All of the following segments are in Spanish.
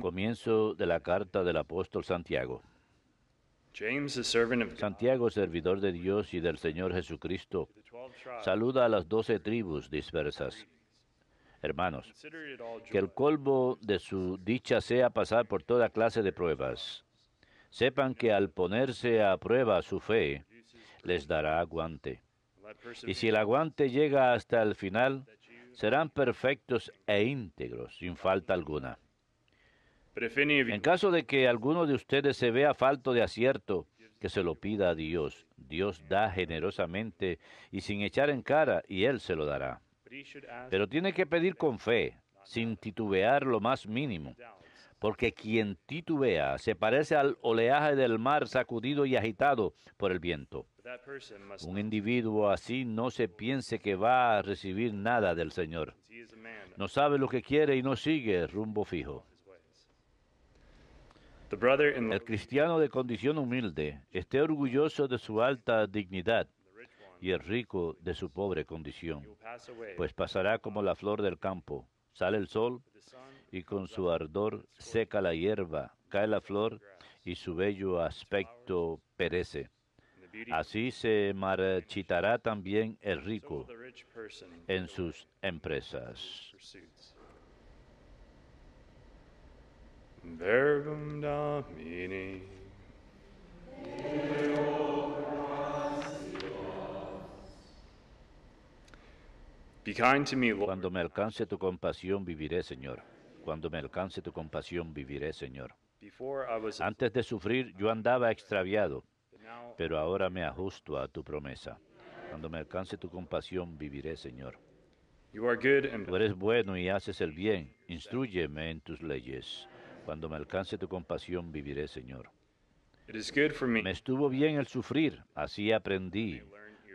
Comienzo de la carta del apóstol Santiago. Santiago, servidor de Dios y del Señor Jesucristo, saluda a las doce tribus dispersas. Hermanos, que el colmo de su dicha sea pasar por toda clase de pruebas. Sepan que al ponerse a prueba su fe, les dará aguante. Y si el aguante llega hasta el final, serán perfectos e íntegros, sin falta alguna. En caso de que alguno de ustedes se vea falto de acierto, que se lo pida a Dios. Dios da generosamente y sin echar en cara, y Él se lo dará. Pero tiene que pedir con fe, sin titubear lo más mínimo, porque quien titubea se parece al oleaje del mar sacudido y agitado por el viento. Un individuo así no se piense que va a recibir nada del Señor. No sabe lo que quiere y no sigue rumbo fijo. El cristiano de condición humilde esté orgulloso de su alta dignidad y el rico de su pobre condición, pues pasará como la flor del campo. Sale el sol y con su ardor seca la hierba, cae la flor y su bello aspecto perece. Así se marchitará también el rico en sus empresas. Cuando me alcance tu compasión viviré, Señor. Cuando me alcance tu compasión viviré, Señor. Antes de sufrir yo andaba extraviado pero ahora me ajusto a tu promesa. Cuando me alcance tu compasión, viviré, Señor. Tú eres bueno y haces el bien. Instruyeme en tus leyes. Cuando me alcance tu compasión, viviré, Señor. Me estuvo bien el sufrir, así aprendí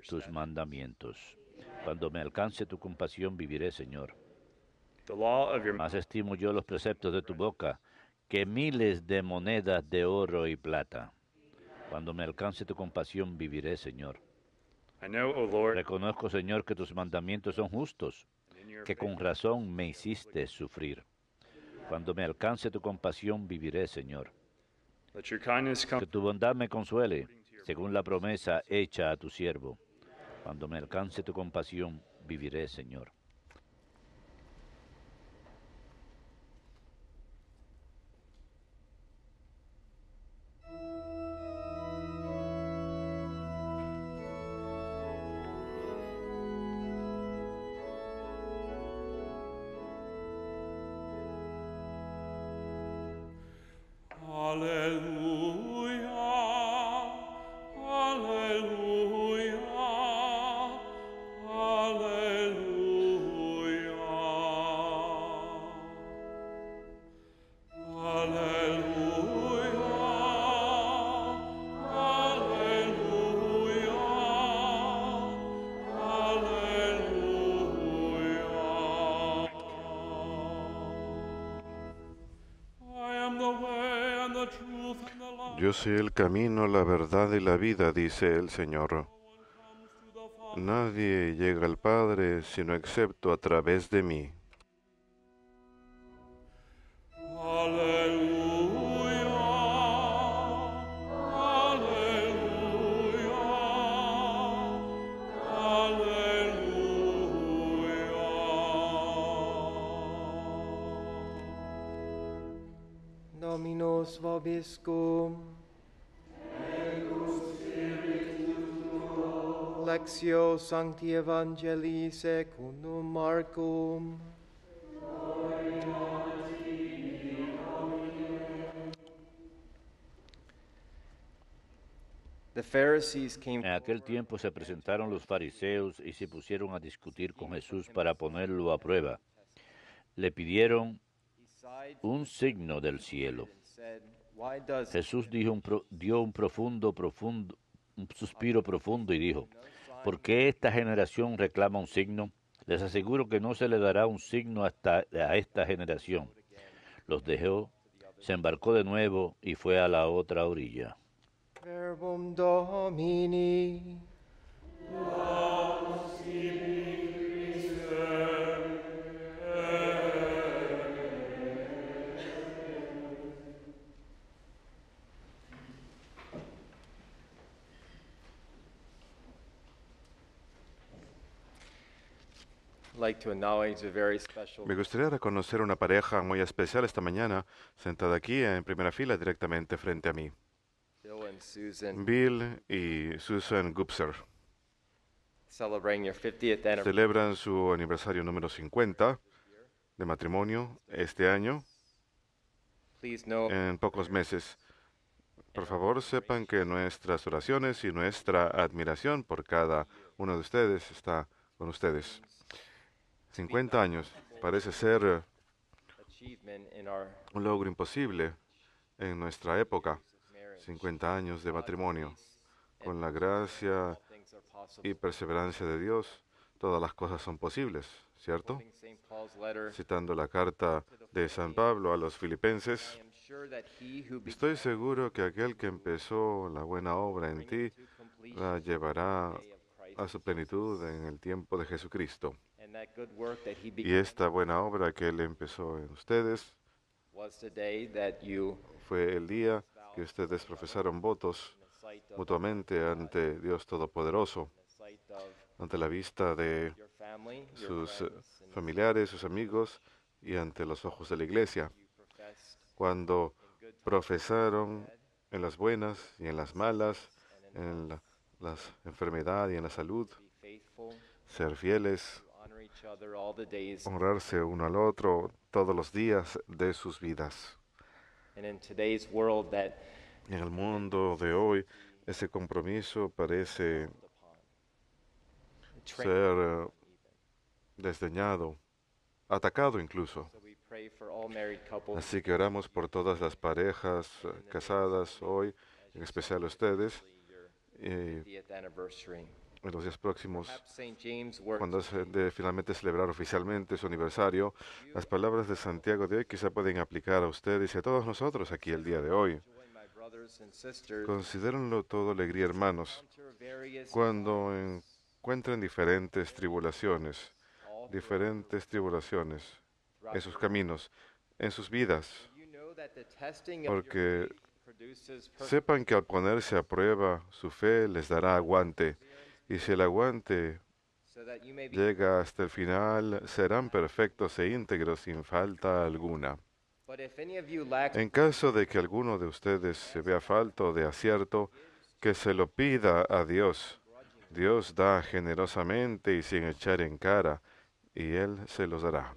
tus mandamientos. Cuando me alcance tu compasión, viviré, Señor. Más estimo yo los preceptos de tu boca que miles de monedas de oro y plata. Cuando me alcance tu compasión, viviré, Señor. Reconozco, Señor, que tus mandamientos son justos, que con razón me hiciste sufrir. Cuando me alcance tu compasión, viviré, Señor. Que tu bondad me consuele, según la promesa hecha a tu siervo. Cuando me alcance tu compasión, viviré, Señor. Yo sé el camino, la verdad y la vida, dice el Señor. Nadie llega al Padre sino excepto a través de mí. Aleluya, aleluya, aleluya. Evangelii En aquel tiempo se presentaron los fariseos y se pusieron a discutir con Jesús para ponerlo a prueba. Le pidieron un signo del cielo. Jesús dijo un dio un profundo, profundo, un suspiro profundo y dijo, ¿Por qué esta generación reclama un signo? Les aseguro que no se le dará un signo hasta a esta generación. Los dejó, se embarcó de nuevo y fue a la otra orilla. Me gustaría reconocer una pareja muy especial esta mañana, sentada aquí en primera fila directamente frente a mí. Bill y Susan Gupser celebran su aniversario número 50 de matrimonio este año en pocos meses. Por favor, sepan que nuestras oraciones y nuestra admiración por cada uno de ustedes está con ustedes. 50 años. Parece ser un logro imposible en nuestra época. 50 años de matrimonio. Con la gracia y perseverancia de Dios, todas las cosas son posibles, ¿cierto? Citando la carta de San Pablo a los filipenses, estoy seguro que aquel que empezó la buena obra en ti la llevará a su plenitud en el tiempo de Jesucristo. Y esta buena obra que Él empezó en ustedes fue el día que ustedes profesaron votos mutuamente ante Dios Todopoderoso, ante la vista de sus eh, familiares, sus amigos y ante los ojos de la iglesia. Cuando profesaron en las buenas y en las malas, en la, las y en la salud, ser fieles honrarse uno al otro todos los días de sus vidas. En el mundo de hoy, ese compromiso parece ser eh, desdeñado, atacado incluso. Así que oramos por todas las parejas casadas hoy, en especial ustedes. Y en los días próximos, cuando se de finalmente celebrar oficialmente su aniversario, las palabras de Santiago de hoy quizá pueden aplicar a ustedes y a todos nosotros aquí el día de hoy. Considérenlo todo alegría, hermanos, cuando encuentren diferentes tribulaciones, diferentes tribulaciones en sus caminos, en sus vidas, porque sepan que al ponerse a prueba, su fe les dará aguante y si el aguante llega hasta el final, serán perfectos e íntegros sin falta alguna. En caso de que alguno de ustedes se vea falto de acierto, que se lo pida a Dios. Dios da generosamente y sin echar en cara, y Él se los dará.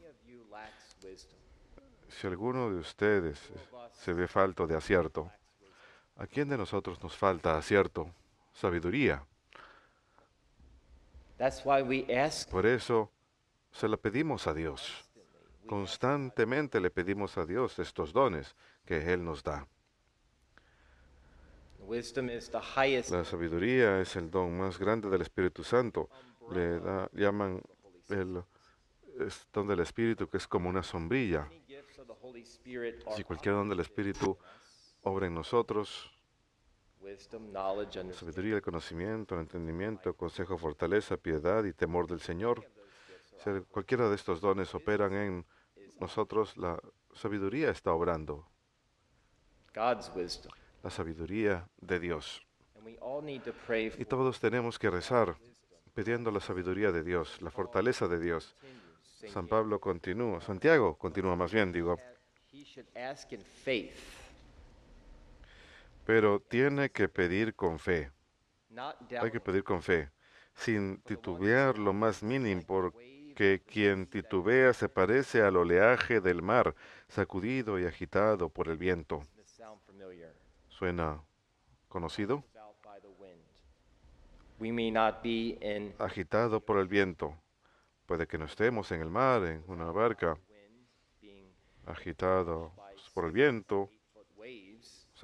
Si alguno de ustedes se ve falto de acierto, ¿a quién de nosotros nos falta acierto? Sabiduría. Por eso se la pedimos a Dios. Constantemente le pedimos a Dios estos dones que Él nos da. La sabiduría es el don más grande del Espíritu Santo. Le llaman el don del Espíritu que es como una sombrilla. Si cualquier don del Espíritu obra en nosotros, Sabiduría, el conocimiento, el entendimiento, consejo, fortaleza, piedad y temor del Señor. Si cualquiera de estos dones operan en nosotros, la sabiduría está obrando. La sabiduría de Dios. Y todos tenemos que rezar pidiendo la sabiduría de Dios, la fortaleza de Dios. San Pablo continúa, Santiago continúa más bien, digo pero tiene que pedir con fe. Hay que pedir con fe, sin titubear lo más mínimo, porque quien titubea se parece al oleaje del mar, sacudido y agitado por el viento. ¿Suena conocido? Agitado por el viento. Puede que no estemos en el mar, en una barca, Agitado por el viento,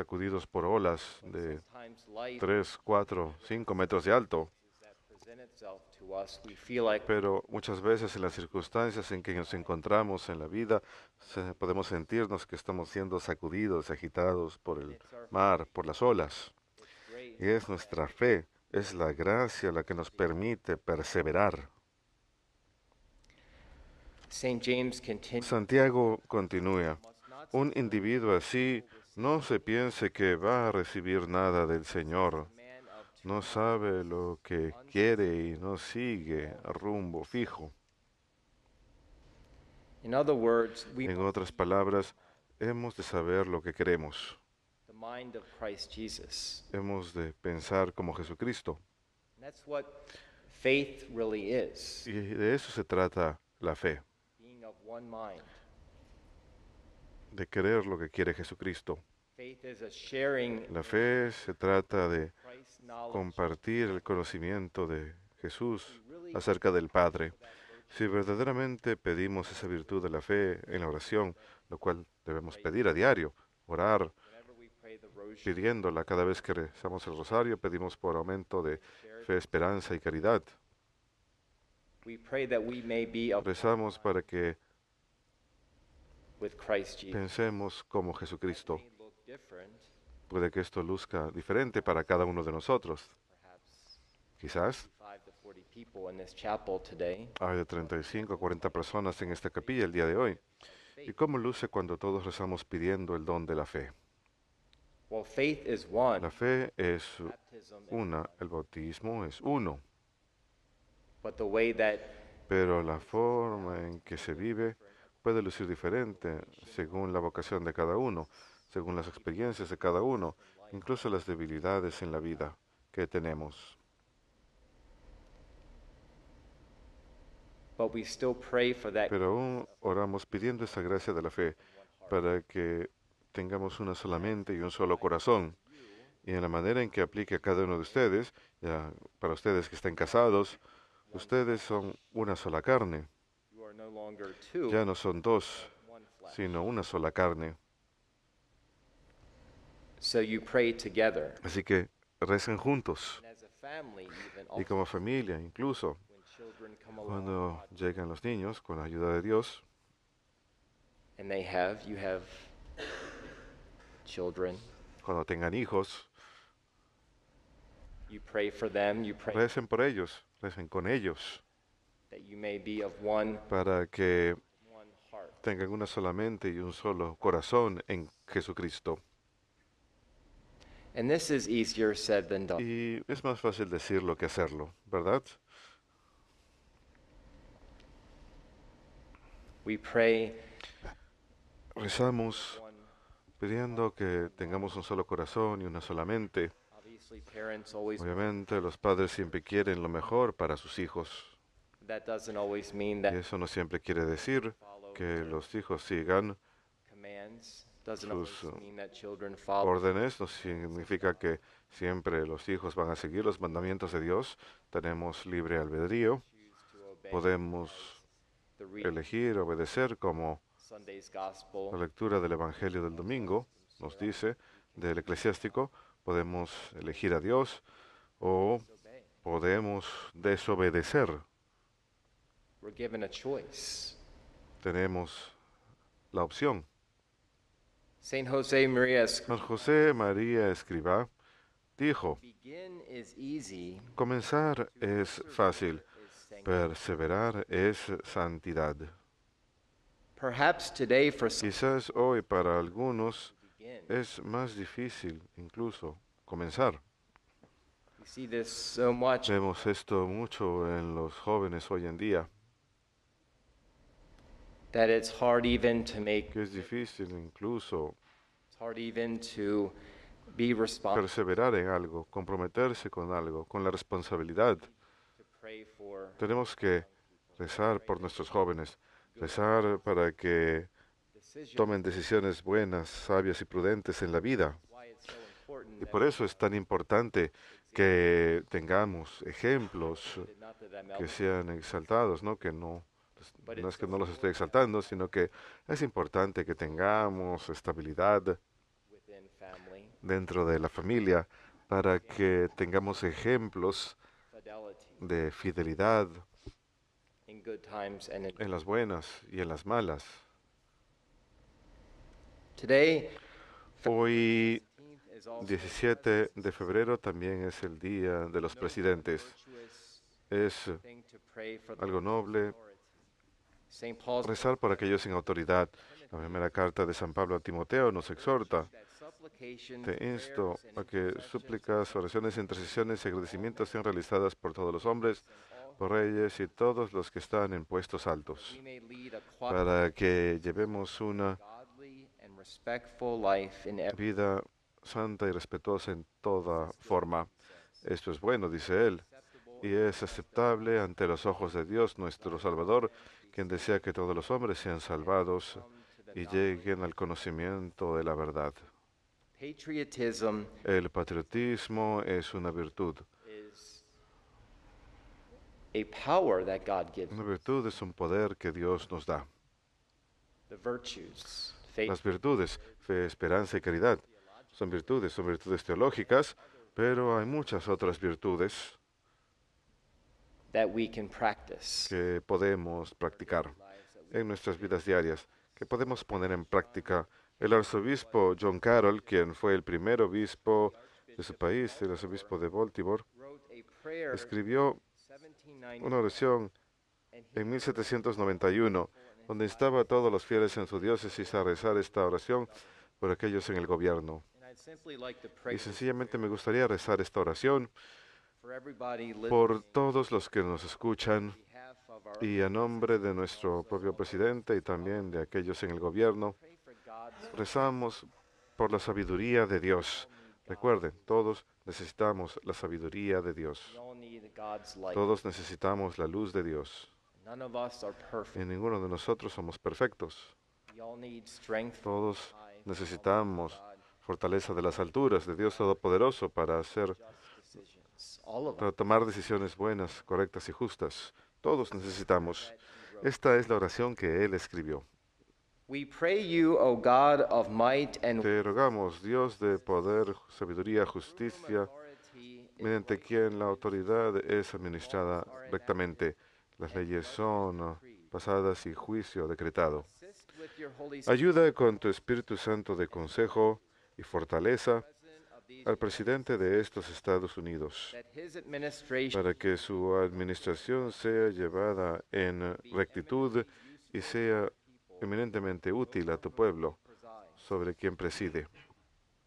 sacudidos por olas de 3, 4, 5 metros de alto. Pero muchas veces en las circunstancias en que nos encontramos en la vida, podemos sentirnos que estamos siendo sacudidos, agitados por el mar, por las olas. Y es nuestra fe, es la gracia la que nos permite perseverar. Santiago continúa, un individuo así no se piense que va a recibir nada del Señor. No sabe lo que quiere y no sigue rumbo fijo. En otras palabras, hemos de saber lo que queremos. Hemos de pensar como Jesucristo. Y de eso se trata la fe de creer lo que quiere Jesucristo. La fe se trata de compartir el conocimiento de Jesús acerca del Padre. Si verdaderamente pedimos esa virtud de la fe en la oración, lo cual debemos pedir a diario, orar, pidiéndola cada vez que rezamos el rosario, pedimos por aumento de fe, esperanza y caridad. Rezamos para que Pensemos como Jesucristo. Puede que esto luzca diferente para cada uno de nosotros. Quizás hay de 35 a 40 personas en esta capilla el día de hoy. ¿Y cómo luce cuando todos rezamos pidiendo el don de la fe? La fe es una, el bautismo es uno. Pero la forma en que se vive puede lucir diferente según la vocación de cada uno, según las experiencias de cada uno, incluso las debilidades en la vida que tenemos. Pero aún oramos pidiendo esa gracia de la fe para que tengamos una sola mente y un solo corazón. Y en la manera en que aplique a cada uno de ustedes, ya para ustedes que estén casados, ustedes son una sola carne. Ya no son dos, sino una sola carne. Así que recen juntos. Y como familia, incluso cuando llegan los niños con la ayuda de Dios, cuando tengan hijos, recen por ellos, recen con ellos para que tengan una sola mente y un solo corazón en Jesucristo. Y es más fácil decirlo que hacerlo, ¿verdad? We Rezamos pidiendo que tengamos un solo corazón y una sola mente. Obviamente los padres siempre quieren lo mejor para sus hijos eso no siempre quiere decir que los hijos sigan sus órdenes, no significa que siempre los hijos van a seguir los mandamientos de Dios. Tenemos libre albedrío, podemos elegir obedecer como la lectura del Evangelio del domingo nos dice, del eclesiástico, podemos elegir a Dios o podemos desobedecer tenemos la opción. San José María, José dijo, comenzar es fácil, perseverar es santidad. Quizás hoy para algunos es más difícil incluso comenzar. Vemos esto mucho en los jóvenes hoy en día que es difícil incluso hard even to be perseverar en algo, comprometerse con algo, con la responsabilidad. Tenemos que rezar por nuestros jóvenes, rezar para que tomen decisiones buenas, sabias y prudentes en la vida. Y por eso es tan importante que tengamos ejemplos que sean exaltados, ¿no? que no pues, no es que no los estoy exaltando, sino que es importante que tengamos estabilidad dentro de la familia para que tengamos ejemplos de fidelidad en las buenas y en las malas. Hoy, 17 de febrero, también es el Día de los Presidentes. Es algo noble rezar por aquellos sin autoridad. La primera carta de San Pablo a Timoteo nos exhorta. Te insto a que súplicas, oraciones, intercesiones y agradecimientos sean realizadas por todos los hombres, por reyes y todos los que están en puestos altos, para que llevemos una vida santa y respetuosa en toda forma. Esto es bueno, dice él, y es aceptable ante los ojos de Dios nuestro Salvador, quien desea que todos los hombres sean salvados y lleguen al conocimiento de la verdad. El patriotismo es una virtud. Una virtud es un poder que Dios nos da. Las virtudes, fe, esperanza y caridad, son virtudes, son virtudes teológicas, pero hay muchas otras virtudes que podemos practicar en nuestras vidas diarias, que podemos poner en práctica. El arzobispo John Carroll, quien fue el primer obispo de su país, el arzobispo de Baltimore, escribió una oración en 1791, donde instaba a todos los fieles en su diócesis a rezar esta oración por aquellos en el gobierno. Y sencillamente me gustaría rezar esta oración por todos los que nos escuchan y a nombre de nuestro propio presidente y también de aquellos en el gobierno, rezamos por la sabiduría de Dios. Recuerden, todos necesitamos la sabiduría de Dios. Todos necesitamos la luz de Dios. Y ninguno de nosotros somos perfectos. Todos necesitamos fortaleza de las alturas de Dios Todopoderoso para hacer para tomar decisiones buenas, correctas y justas. Todos necesitamos. Esta es la oración que él escribió. Te rogamos, Dios de poder, sabiduría, justicia, mediante quien la autoridad es administrada rectamente. Las leyes son pasadas y juicio decretado. Ayuda con tu Espíritu Santo de consejo y fortaleza al presidente de estos Estados Unidos para que su administración sea llevada en rectitud y sea eminentemente útil a tu pueblo sobre quien preside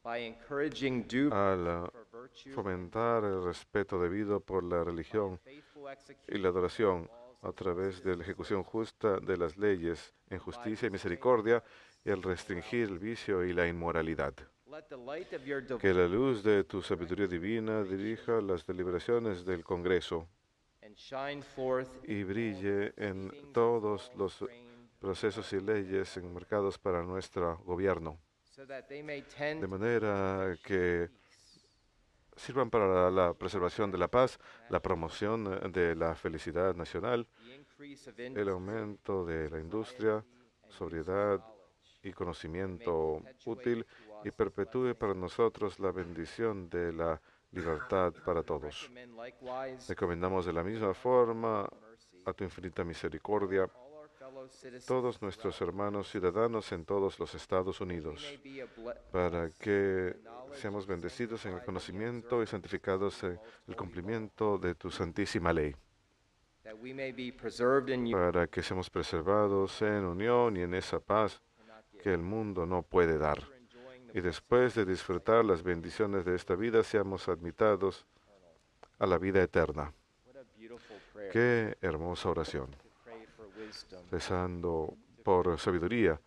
al fomentar el respeto debido por la religión y la adoración a través de la ejecución justa de las leyes en justicia y misericordia y al restringir el vicio y la inmoralidad. Que la luz de tu sabiduría divina dirija las deliberaciones del Congreso y brille en todos los procesos y leyes enmarcados para nuestro gobierno, de manera que sirvan para la preservación de la paz, la promoción de la felicidad nacional, el aumento de la industria, sobriedad y conocimiento útil y perpetúe para nosotros la bendición de la libertad para todos. Recomendamos de la misma forma a tu infinita misericordia a todos nuestros hermanos ciudadanos en todos los Estados Unidos, para que seamos bendecidos en el conocimiento y santificados en el cumplimiento de tu santísima ley, para que seamos preservados en unión y en esa paz que el mundo no puede dar y después de disfrutar las bendiciones de esta vida, seamos admitidos a la vida eterna. Qué hermosa oración. Rezando por sabiduría,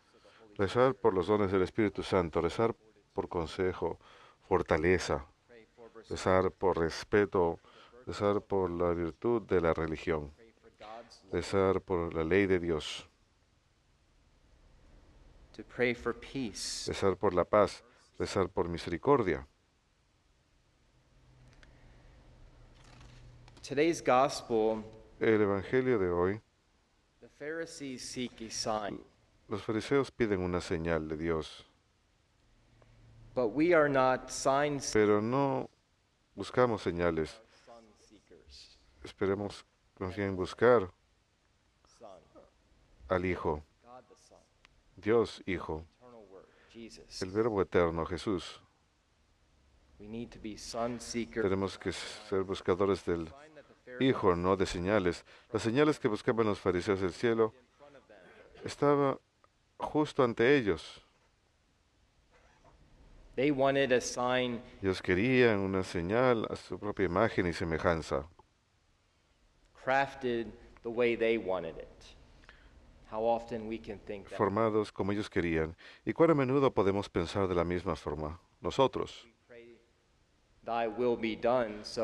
rezar por los dones del Espíritu Santo, rezar por consejo, fortaleza, rezar por respeto, rezar por la virtud de la religión, rezar por la ley de Dios, rezar por la paz, rezar por misericordia. El Evangelio de hoy, los fariseos piden una señal de Dios, pero no buscamos señales. Esperemos, nos buscar al Hijo. Dios Hijo, el Verbo Eterno, Jesús. Tenemos que ser buscadores del Hijo, no de señales. Las señales que buscaban los fariseos del cielo estaba justo ante ellos. Ellos querían una señal a su propia imagen y semejanza. Crafted formados como ellos querían. ¿Y cuán a menudo podemos pensar de la misma forma? Nosotros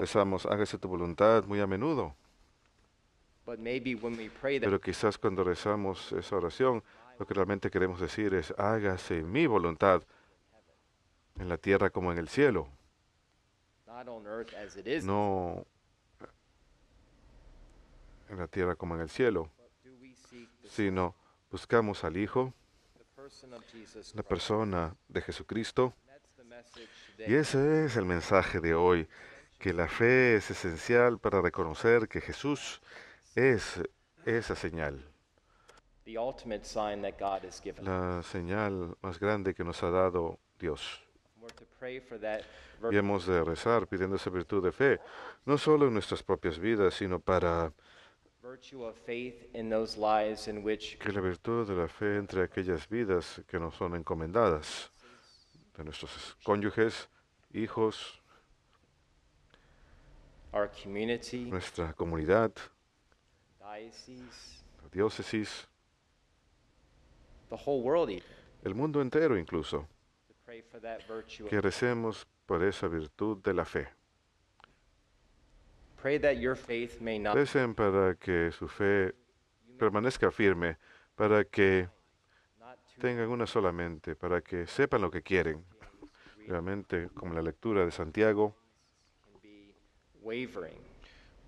rezamos, hágase tu voluntad muy a menudo. Pero quizás cuando rezamos esa oración, lo que realmente queremos decir es, hágase mi voluntad en la tierra como en el cielo. No en la tierra como en el cielo sino buscamos al Hijo, la persona de Jesucristo. Y ese es el mensaje de hoy, que la fe es esencial para reconocer que Jesús es esa señal. La señal más grande que nos ha dado Dios. Y hemos de rezar pidiendo esa virtud de fe, no solo en nuestras propias vidas, sino para que la virtud de la fe entre aquellas vidas que nos son encomendadas, de nuestros cónyuges, hijos, nuestra comunidad, diócesis, el mundo entero incluso, que recemos por esa virtud de la fe. Recen para que su fe permanezca firme, para que tengan una solamente, para que sepan lo que quieren. Realmente, como la lectura de Santiago,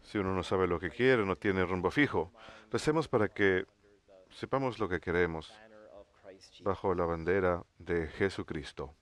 si uno no sabe lo que quiere, no tiene rumbo fijo. Recemos para que sepamos lo que queremos bajo la bandera de Jesucristo.